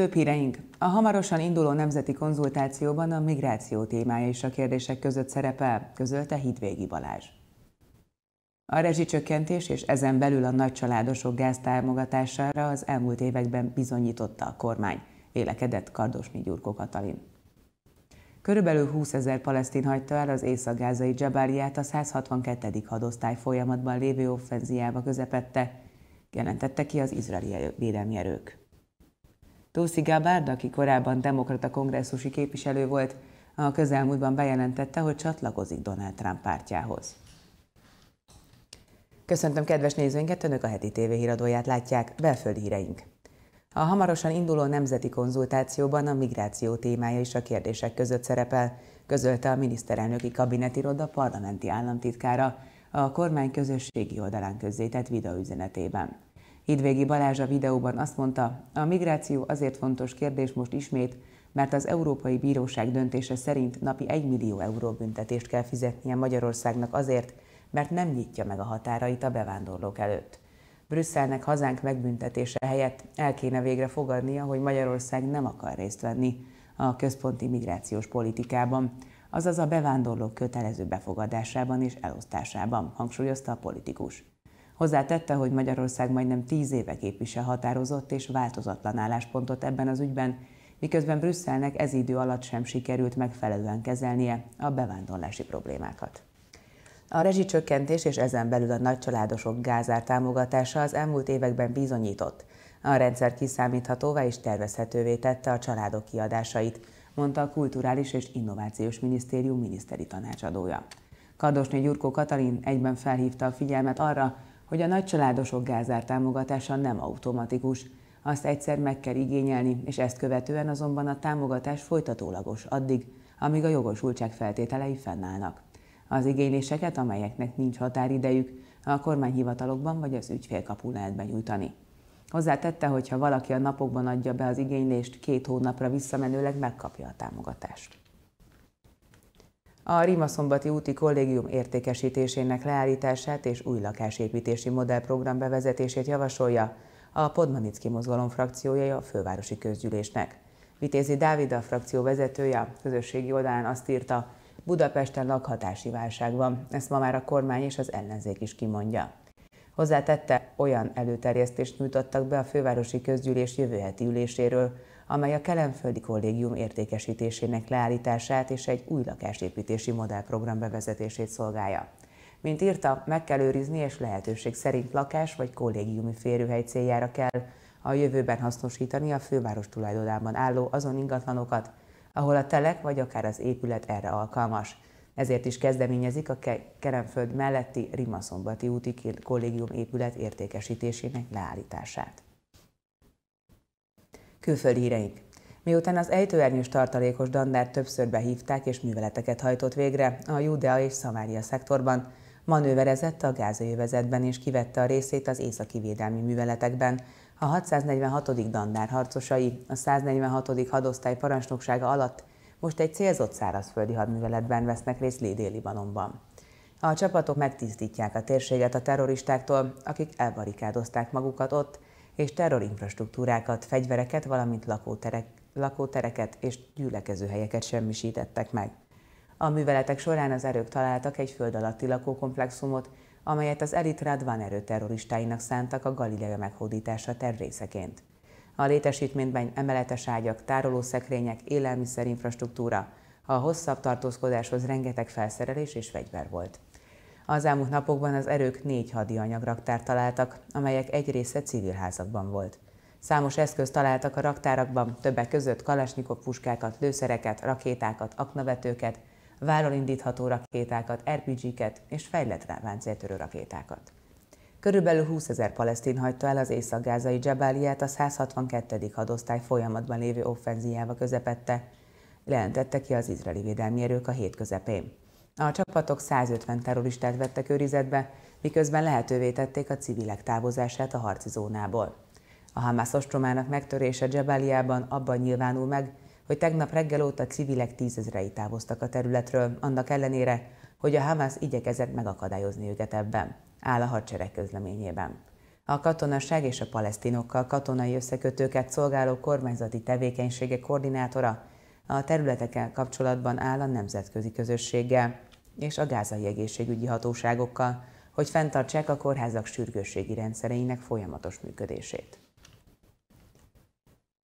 Főpíreink. A hamarosan induló nemzeti konzultációban a migráció témája is a kérdések között szerepel, közölte Hidvégi Balázs. A rezsicsökkentés és ezen belül a nagycsaládosok gáztámogatására az elmúlt években bizonyította a kormány, vélekedett Kardosnyi Gyurko Katalin. Körülbelül 20 ezer palesztin hagyta el az észak-gázai Dzsabáliát a 162. hadosztály folyamatban lévő offenziába közepette, jelentette ki az izraeli védelmi erők. Tószi Gábárd, aki korábban demokrata kongresszusi képviselő volt, a közelmúltban bejelentette, hogy csatlakozik Donald Trump pártjához. Köszöntöm kedves nézőinket, Önök a heti TV híradóját látják, belföldi híreink. A hamarosan induló nemzeti konzultációban a migráció témája is a kérdések között szerepel, közölte a miniszterelnöki kabinetiroda parlamenti államtitkára a kormány közösségi oldalán közzétett videóüzenetében. Hidvégi Balázs a videóban azt mondta, a migráció azért fontos kérdés most ismét, mert az Európai Bíróság döntése szerint napi 1 millió euró büntetést kell fizetnie Magyarországnak azért, mert nem nyitja meg a határait a bevándorlók előtt. Brüsszelnek hazánk megbüntetése helyett el kéne végre fogadnia, hogy Magyarország nem akar részt venni a központi migrációs politikában, azaz a bevándorlók kötelező befogadásában és elosztásában, hangsúlyozta a politikus. Hozzátette, hogy Magyarország majdnem tíz éve képvisel határozott és változatlan álláspontot ebben az ügyben, miközben Brüsszelnek ez idő alatt sem sikerült megfelelően kezelnie a bevándorlási problémákat. A rezsicsökkentés és ezen belül a nagycsaládosok gázár támogatása az elmúlt években bizonyított. A rendszer kiszámíthatóvá és tervezhetővé tette a családok kiadásait, mondta a Kulturális és Innovációs Minisztérium miniszteri tanácsadója. Kardosné Gyurkó Katalin egyben felhívta a figyelmet arra, hogy a nagycsaládosok gázár támogatása nem automatikus. Azt egyszer meg kell igényelni, és ezt követően azonban a támogatás folytatólagos addig, amíg a jogosultság feltételei fennállnak. Az igényléseket, amelyeknek nincs határidejük, a kormányhivatalokban vagy az ügyfélkapu lehet benyújtani. Hozzátette, hogy ha valaki a napokban adja be az igénylést, két hónapra visszamenőleg megkapja a támogatást a Rimaszombati úti kollégium értékesítésének leállítását és új lakásépítési modellprogram bevezetését javasolja a Podmanicki mozgalom frakciója a fővárosi közgyűlésnek. Vitézi Dávid a frakció vezetője közösségi oldalán azt írta, Budapesten lakhatási válság van, ezt ma már a kormány és az ellenzék is kimondja. Hozzátette, olyan előterjesztést nyújtottak be a fővárosi közgyűlés jövő heti üléséről, amely a Kelenföldi Kollégium értékesítésének leállítását és egy új lakásépítési modellprogram bevezetését szolgálja. Mint írta, meg kell őrizni és lehetőség szerint lakás vagy kollégiumi férőhely céljára kell a jövőben hasznosítani a főváros tulajdonában álló azon ingatlanokat, ahol a telek vagy akár az épület erre alkalmas – ezért is kezdeményezik a Keremföld melletti Rimaszombati úti kollégium épület értékesítésének leállítását. Külföldi híreink. Miután az ejtőernyős tartalékos dandár többször behívták és műveleteket hajtott végre a Judea és Szamária szektorban, manőverezett a gázajövezetben és kivette a részét az északi védelmi műveletekben. A 646. dandár harcosai a 146. hadosztály parancsnoksága alatt most egy célzott szárazföldi hadműveletben vesznek részt Dél-Libanonban. A csapatok megtisztítják a térséget a terroristáktól, akik elbarikádozták magukat ott, és terrorinfrastruktúrákat, fegyvereket, valamint lakóterek, lakótereket és gyülekezőhelyeket semmisítettek meg. A műveletek során az erők találtak egy föld alatti lakókomplexumot, amelyet az van erő erőterroristáinak szántak a Galilea meghódítása tervrészeként a létesítményben emeletes ágyak, tárolószekrények, élelmiszerinfrastruktúra. A hosszabb tartózkodáshoz rengeteg felszerelés és fegyver volt. Az elmúlt napokban az erők négy hadi anyagraktár találtak, amelyek egy része civil házakban volt. Számos eszközt találtak a raktárakban, többek között kalasnyikok puskákat, lőszereket, rakétákat, aknavetőket, vállal indítható rakétákat, RPG-ket és fejlett rakétákat. Körülbelül 20 ezer palesztin hagyta el az észak-gázai Dzsabáliát a 162. hadosztály folyamatban lévő offenziáva közepette, jelentette ki az izraeli védelmi erők a hét közepén. A csapatok 150 terroristát vettek őrizetbe, miközben lehetővé tették a civilek távozását a harci zónából. A Hamas ostromának megtörése Dzsebáliában abban nyilvánul meg, hogy tegnap reggel óta civilek tízezrei távoztak a területről, annak ellenére, hogy a Hamas igyekezett megakadályozni őket ebben áll a hadsereg közleményében. A katonaság és a palesztinokkal katonai összekötőket szolgáló kormányzati tevékenysége koordinátora a területekkel kapcsolatban áll a nemzetközi közösséggel és a gázai egészségügyi hatóságokkal, hogy fenntartsák a kórházak sürgősségi rendszereinek folyamatos működését.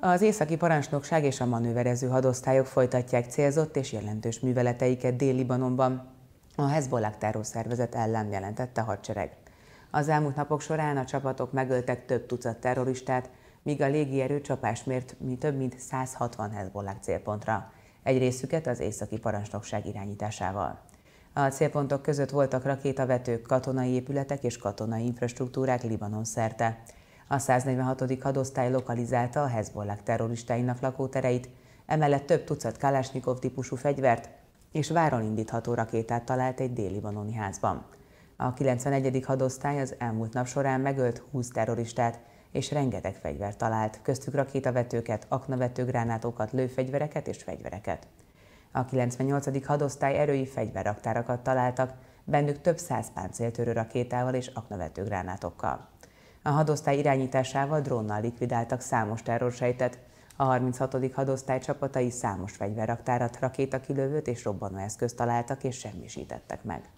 Az északi parancsnokság és a manőverező hadosztályok folytatják célzott és jelentős műveleteiket Dél-Libanonban a Hezbollah terrorszervezet ellen jelentette a hadsereg. Az elmúlt napok során a csapatok megöltek több tucat terroristát, míg a légierő csapást mért több mint 160 Hezbollah célpontra, egy részüket az északi parancsnokság irányításával. A célpontok között voltak rakétavetők, katonai épületek és katonai infrastruktúrák Libanon szerte. A 146. hadosztály lokalizálta a Hezbollah terroristáinak lakótereit, emellett több tucat Kalásnyikov típusú fegyvert, és váron indítható rakétát talált egy déli vanoni házban. A 91. hadosztály az elmúlt nap során megölt 20 terroristát, és rengeteg fegyvert talált, köztük rakétavetőket, aknavetőgránátokat, lőfegyvereket és fegyvereket. A 98. hadosztály erői fegyverraktárakat találtak, bennük több száz páncéltörő rakétával és aknavetőgránátokkal. A hadosztály irányításával drónnal likvidáltak számos terrorsejtet, a 36. hadosztály csapatai számos fegyverraktárat, rakétakilövőt és robbanóeszközt találtak és semmisítettek meg.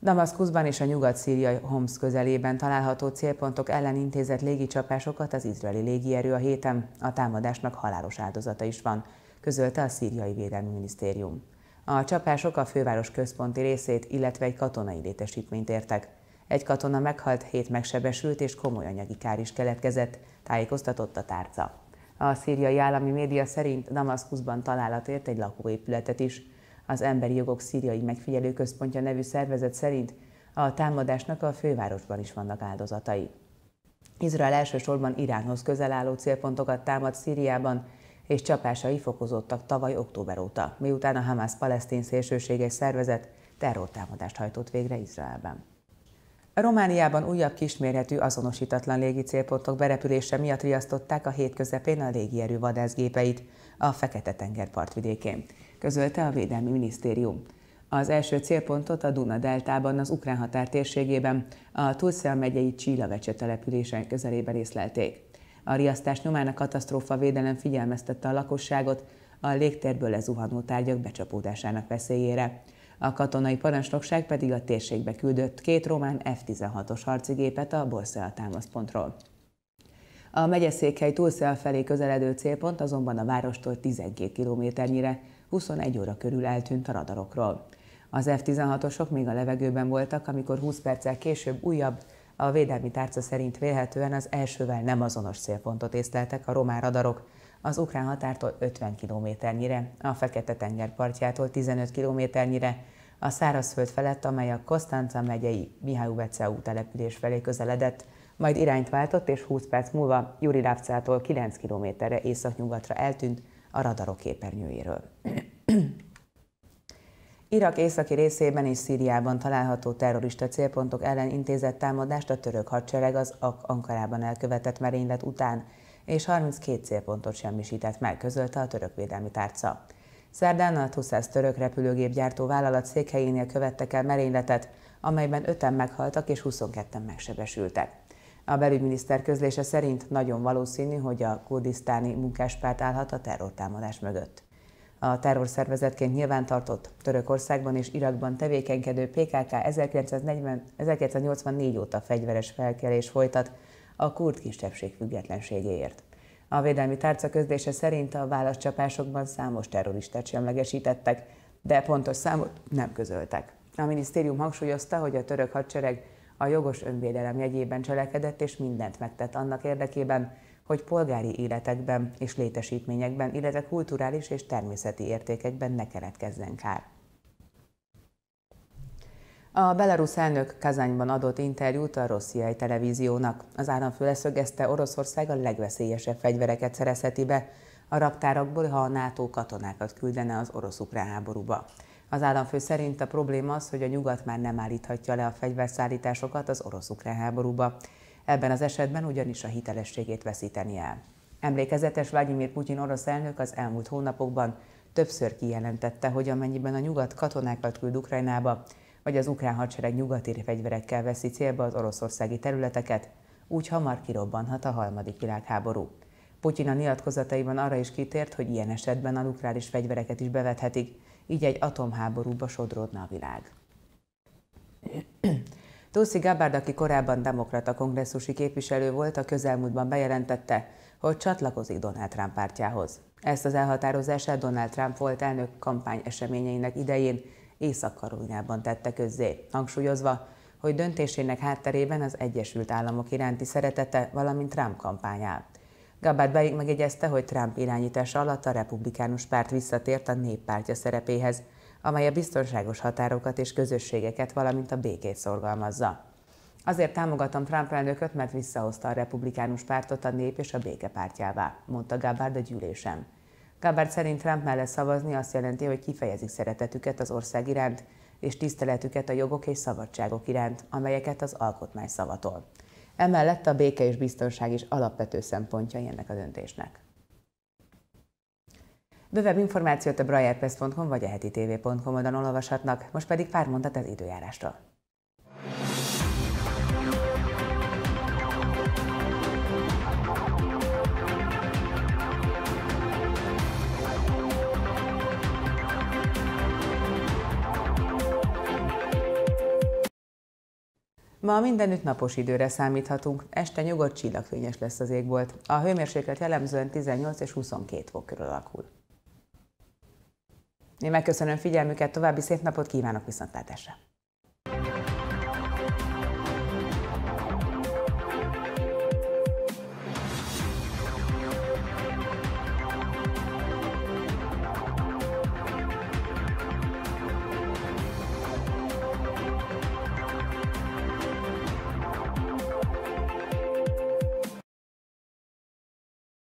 Damaszkuszban és a nyugat-szíriai Homs közelében található célpontok ellen intézett légicsapásokat az izraeli légierő a héten. A támadásnak halálos áldozata is van, közölte a szíriai védelmi minisztérium. A csapások a főváros központi részét, illetve egy katonai létesítményt értek. Egy katona meghalt, hét megsebesült és komoly anyagi kár is keletkezett, tájékoztatott a tárca. A szíriai állami média szerint Damaszkuszban találat ért egy lakóépületet is. Az Emberi Jogok Szíriai Megfigyelőközpontja nevű szervezet szerint a támadásnak a fővárosban is vannak áldozatai. Izrael elsősorban Iránhoz közel álló célpontokat támad Szíriában, és csapásai fokozottak tavaly október óta, miután a hamász palesztin szélsőséges szervezet terrortámadást hajtott végre Izraelben. Romániában újabb kismérhetű azonosítatlan légi célpontok berepülése miatt riasztották a hétközepén a légierő vadászgépeit a Fekete-tenger partvidékén, közölte a Védelmi Minisztérium. Az első célpontot a Duna-deltában, az ukrán határ térségében, a Tulszea megyei Csillavecse településen közelében észlelték. A riasztás nyomán a katasztrófa védelem figyelmeztette a lakosságot a légtérből lezuhanó tárgyak becsapódásának veszélyére. A katonai parancsnokság pedig a térségbe küldött két román F-16-os gépet a Borszea támaszpontról. A megyeszékhely Tulszea felé közeledő célpont azonban a várostól 12 kilométernyire, 21 óra körül eltűnt a radarokról. Az F-16-osok még a levegőben voltak, amikor 20 perccel később újabb, a védelmi tárca szerint vélhetően az elsővel nem azonos célpontot észleltek a román radarok, az ukrán határtól 50 kilométernyire, a Fekete-tenger partjától 15 kilométernyire, a szárazföld felett, amely a Kostanca megyei Mihályubeceu település felé közeledett, majd irányt váltott, és 20 perc múlva Jurilávcától 9 kilométerre északnyugatra eltűnt a radarok képernyőjéről. Irak északi részében és Szíriában található terrorista célpontok ellen intézett támadást a török hadsereg az Ankarában elkövetett merénylet után, és 32 célpontot semmisített meg, közölte a török védelmi tárca. Szerdán a Tuszász török repülőgépgyártó vállalat székhelyénél követtek el merényletet, amelyben öten meghaltak és 22-en megsebesültek. A belügyminiszter közlése szerint nagyon valószínű, hogy a kurdisztáni munkáspárt állhat a terrortámadás mögött. A terrorszervezetként nyilvántartott Törökországban és Irakban tevékenykedő PKK 1940, 1984 óta fegyveres felkelés folytat, a kurd kisebbség függetlenségéért. A védelmi tárca közlése szerint a válaszcsapásokban számos terroristát semlegesítettek, de pontos számot nem közöltek. A minisztérium hangsúlyozta, hogy a török hadsereg a jogos önvédelem jegyében cselekedett és mindent megtett annak érdekében, hogy polgári életekben és létesítményekben, illetve kulturális és természeti értékekben ne keletkezzen kár. A belarusz elnök Kazányban adott interjút a rossziai televíziónak. Az államfő leszögezte, Oroszország a legveszélyesebb fegyvereket szerezheti be a raktárakból, ha a NATO katonákat küldene az orosz-ukrán háborúba. Az államfő szerint a probléma az, hogy a nyugat már nem állíthatja le a fegyverszállításokat az orosz-ukrán háborúba. Ebben az esetben ugyanis a hitelességét veszíteni el. Emlékezetes Vladimir Putyin orosz elnök az elmúlt hónapokban többször kijelentette, hogy amennyiben a nyugat katonákat küld Ukrajnába, vagy az ukrán hadsereg nyugati fegyverekkel veszi célba az oroszországi területeket, úgy hamar kirobbanhat a harmadik világháború. Putyin a nyilatkozataiban arra is kitért, hogy ilyen esetben a nukleáris fegyvereket is bevethetik, így egy atomháborúba sodródna a világ. Tulsi Gabbard, aki korábban demokrata kongresszusi képviselő volt, a közelmúltban bejelentette, hogy csatlakozik Donald Trump pártjához. Ezt az elhatározását Donald Trump volt elnök kampány eseményeinek idején Észak-Karolinában tette közzé, hangsúlyozva, hogy döntésének hátterében az Egyesült Államok iránti szeretete, valamint Trump kampány Gabbard pedig megjegyezte, hogy Trump irányítása alatt a republikánus párt visszatért a néppártya szerepéhez, amely a biztonságos határokat és közösségeket, valamint a békét szorgalmazza. Azért támogatom Trump elnököt, mert visszahozta a republikánus pártot a nép és a béke pártjává, mondta Gabbard a gyűlésen. Gábár szerint Trump mellett szavazni azt jelenti, hogy kifejezik szeretetüket az ország iránt, és tiszteletüket a jogok és szabadságok iránt, amelyeket az alkotmány szavatol. Emellett a béke és biztonság is alapvető szempontjai ennek a döntésnek. Bővebb információt a briarpress.com vagy a tv.com oldalon olvashatnak, most pedig pár mondat az időjárásról. Ma mindenütt napos időre számíthatunk, este nyugodt csillagfényes lesz az égbolt. A hőmérséklet jellemzően 18 és 22 fok körül alakul. Én megköszönöm figyelmüket, további szép napot kívánok viszontlátásra!